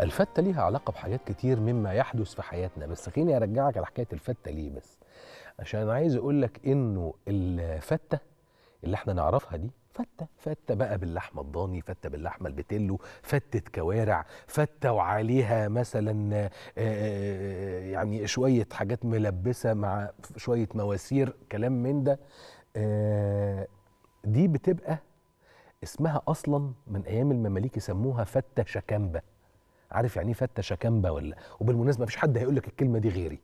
الفته ليها علاقه بحاجات كتير مما يحدث في حياتنا بس خليني ارجعك على حكايه الفته ليه بس عشان عايز اقول لك انه الفته اللي احنا نعرفها دي فته فته بقى باللحمه الضاني فته باللحمه البتلو فته كوارع فته وعليها مثلا آه، آه، آه، يعني شويه حاجات ملبسه مع شويه مواسير كلام من ده دي بتبقى اسمها اصلا من ايام المماليك يسموها فته شكامبه عارف يعني ايه فتش كامبا ولا وبالمناسبه مفيش حد هيقول لك الكلمه دي غيري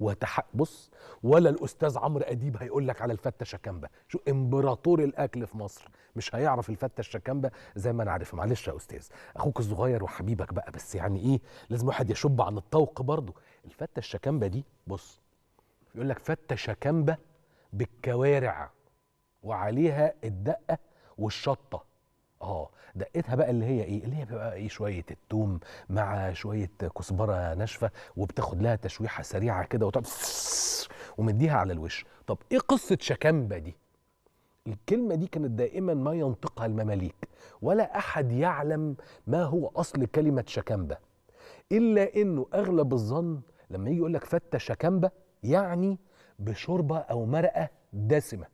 وتح... بص ولا الاستاذ عمرو اديب هيقول لك على الفته الشكامبه شو امبراطور الاكل في مصر مش هيعرف الفته الشكامبه زي ما انا عارفه معلش يا استاذ اخوك الصغير وحبيبك بقى بس يعني ايه لازم واحد يشب عن الطوق برضه الفته الشكامبه دي بص يقول لك فته شكامبه بالكوارع وعليها الدقه والشطه اه دقتها بقى اللي هي ايه اللي هي بقى ايه شويه التوم مع شويه كزبره ناشفه وبتاخد لها تشويحه سريعه كده وطب ومديها على الوش طب ايه قصه شكامبا دي الكلمه دي كانت دائما ما ينطقها المماليك ولا احد يعلم ما هو اصل كلمه شكامبا الا انه اغلب الظن لما يجي يقول لك فتة شكامبا يعني بشوربه او مرقه دسمه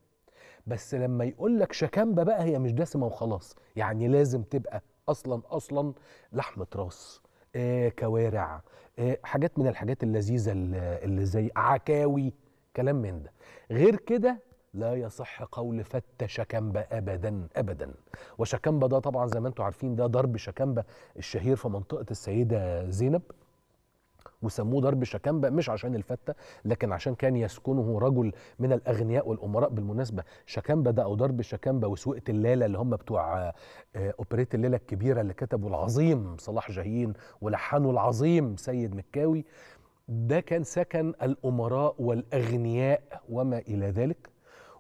بس لما يقول لك شكامبه بقى هي مش دسمه وخلاص يعني لازم تبقى اصلا اصلا لحمه راس آه كوارع آه حاجات من الحاجات اللذيذه اللي زي عكاوي كلام من ده غير كده لا يصح قول فت شكامبة أبدا أبدا وشكامبة ده طبعا زي ما انتم عارفين ده ضرب شكامبة الشهير في منطقة السيدة زينب وسموه درب شكامبا مش عشان الفته لكن عشان كان يسكنه رجل من الاغنياء والامراء بالمناسبه شكامبا ده او درب شكامبا وسوقه الليله اللي هم بتوع آه، اوبريت الليله الكبيره اللي كتبه العظيم صلاح جاهين ولحنه العظيم سيد مكاوي ده كان سكن الامراء والاغنياء وما الى ذلك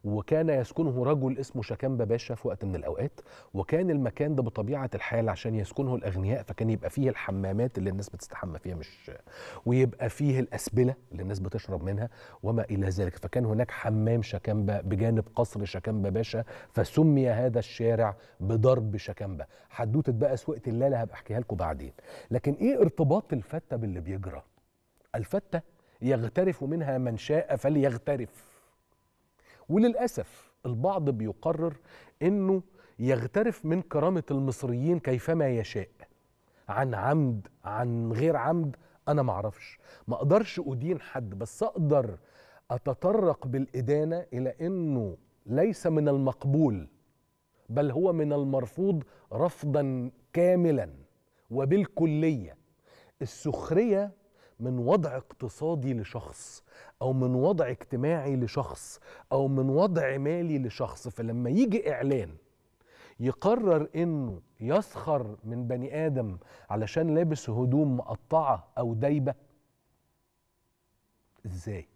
وكان يسكنه رجل اسمه شكامبا باشا في وقت من الاوقات وكان المكان ده بطبيعه الحال عشان يسكنه الاغنياء فكان يبقى فيه الحمامات اللي الناس بتستحمى فيها مش ويبقى فيه الاسبله اللي الناس بتشرب منها وما الى ذلك فكان هناك حمام شكامبا بجانب قصر شكامبا باشا فسمي هذا الشارع بضرب شكامبا حدوته بقى سوقة الليله هبقى احكيها لكم بعدين لكن ايه ارتباط الفتة باللي بيجرى الفتة يغترف منها من شاء فليغترف وللاسف البعض بيقرر انه يغترف من كرامه المصريين كيفما يشاء عن عمد عن غير عمد انا معرفش ما اقدرش ادين حد بس اقدر اتطرق بالادانه الى انه ليس من المقبول بل هو من المرفوض رفضا كاملا وبالكليه السخريه من وضع اقتصادي لشخص او من وضع اجتماعي لشخص او من وضع مالي لشخص فلما يجي اعلان يقرر انه يسخر من بني ادم علشان لابس هدوم مقطعه او دايبه ازاي